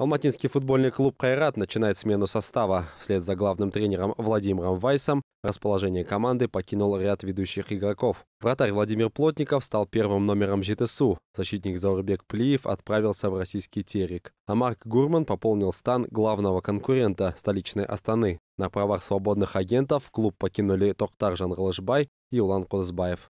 Алматинский футбольный клуб «Кайрат» начинает смену состава. Вслед за главным тренером Владимиром Вайсом расположение команды покинул ряд ведущих игроков. Вратарь Владимир Плотников стал первым номером ЖТСУ. Защитник Заурбек Плиев отправился в российский Терек. А Марк Гурман пополнил стан главного конкурента столичной Астаны. На правах свободных агентов клуб покинули Тохтар Жангалышбай и Улан Козбаев.